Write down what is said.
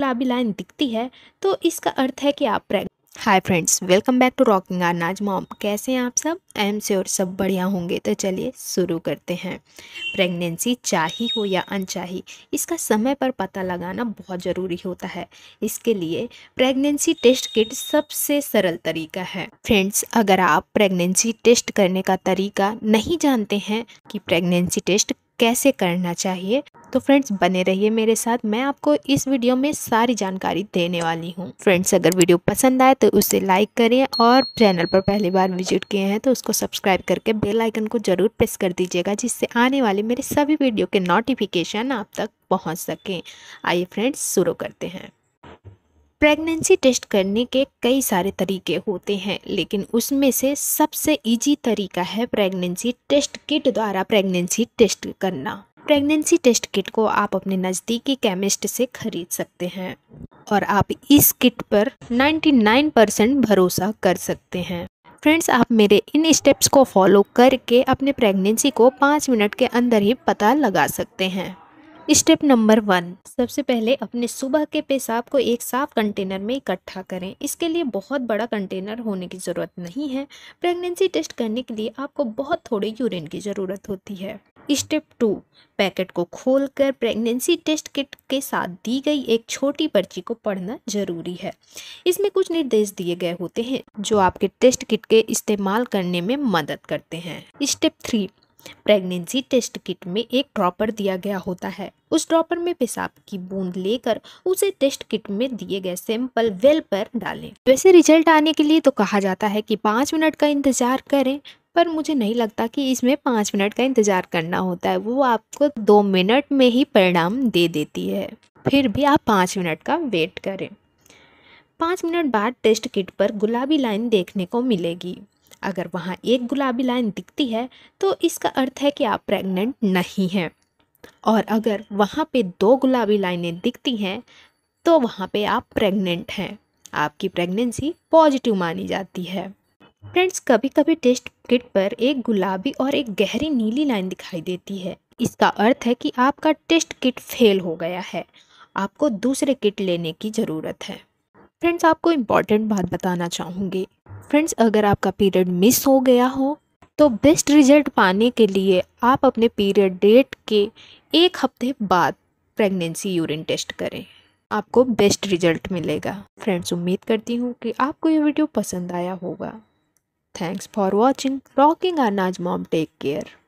गुलाबी लाइन दिखती है तो इसका अर्थ है कि आप प्रेग hi friends welcome back to rocking R Naaz mom कैसे हैं आप सब आई एम श्योर सब बढ़िया होंगे तो चलिए शुरू करते हैं प्रेगनेंसी चाही हो या अनचाही इसका समय पर पता लगाना बहुत ज़रूरी होता है इसके लिए प्रेगनेंसी टेस्ट किट सबसे सरल तरीका है फ्रेंड्स अगर आप प्रेगनेंसी टेस्ट करने का तरीका नहीं जानते हैं कि प्रेगनेंसी टेस्ट कैसे करना चाहिए तो फ्रेंड्स बने रहिए मेरे साथ मैं आपको इस वीडियो में सारी जानकारी देने वाली हूँ फ्रेंड्स अगर वीडियो पसंद आए तो उसे लाइक करें और चैनल पर पहली बार विजिट किए हैं तो उसको सब्सक्राइब करके बेल आइकन को ज़रूर प्रेस कर दीजिएगा जिससे आने वाले मेरे सभी वीडियो के नोटिफिकेशन आप तक पहुँच सकें आइए फ्रेंड्स शुरू करते हैं प्रेगनेंसी टेस्ट करने के कई सारे तरीके होते हैं लेकिन उसमें से सबसे इजी तरीका है प्रेगनेंसी टेस्ट किट द्वारा प्रेगनेंसी टेस्ट करना प्रेगनेंसी टेस्ट किट को आप अपने नज़दीकी केमिस्ट से खरीद सकते हैं और आप इस किट पर 99 परसेंट भरोसा कर सकते हैं फ्रेंड्स आप मेरे इन स्टेप्स को फॉलो करके अपने प्रेगनेंसी को पाँच मिनट के अंदर ही पता लगा सकते हैं स्टेप नंबर वन सबसे पहले अपने सुबह के पेशाब को एक साफ कंटेनर में इकट्ठा करें इसके लिए बहुत बड़ा कंटेनर होने की ज़रूरत नहीं है प्रेगनेंसी टेस्ट करने के लिए आपको बहुत थोड़े यूरिन की ज़रूरत होती है स्टेप टू पैकेट को खोलकर प्रेगनेंसी टेस्ट किट के साथ दी गई एक छोटी पर्ची को पढ़ना जरूरी है इसमें कुछ निर्देश दिए गए होते हैं जो आपके टेस्ट किट के इस्तेमाल करने में मदद करते हैं step three pregnancy test kit में एक ड्रॉपर दिया गया होता है उस ड्रॉपर में पेशाब की बूंद लेकर उसे टेस्ट किट में दिए गए सैंपल वेल पर डालें वैसे रिजल्ट आने के लिए तो कहा जाता है कि पाँच मिनट का इंतजार करें पर मुझे नहीं लगता कि इसमें पाँच मिनट का इंतज़ार करना होता है वो आपको दो मिनट में ही परिणाम दे देती है फिर भी आप पाँच मिनट का वेट करें पाँच मिनट बाद टेस्ट किट पर गुलाबी लाइन देखने को मिलेगी अगर वहाँ एक गुलाबी लाइन दिखती है तो इसका अर्थ है कि आप प्रेग्नेंट नहीं हैं और अगर वहाँ पे दो गुलाबी लाइनें दिखती हैं तो वहाँ पे आप प्रेग्नेंट हैं आपकी प्रेगनेंसी पॉजिटिव मानी जाती है फ्रेंड्स कभी कभी टेस्ट किट पर एक गुलाबी और एक गहरी नीली लाइन दिखाई देती है इसका अर्थ है कि आपका टेस्ट किट फेल हो गया है आपको दूसरे किट लेने की ज़रूरत है फ्रेंड्स आपको इम्पॉर्टेंट बात बताना चाहूँगी फ्रेंड्स अगर आपका पीरियड मिस हो गया हो तो बेस्ट रिजल्ट पाने के लिए आप अपने पीरियड डेट के एक हफ्ते बाद प्रेगनेंसी यूरिन टेस्ट करें आपको बेस्ट रिजल्ट मिलेगा फ्रेंड्स उम्मीद करती हूँ कि आपको ये वीडियो पसंद आया होगा thanks for watching rocking R Naaz mom take care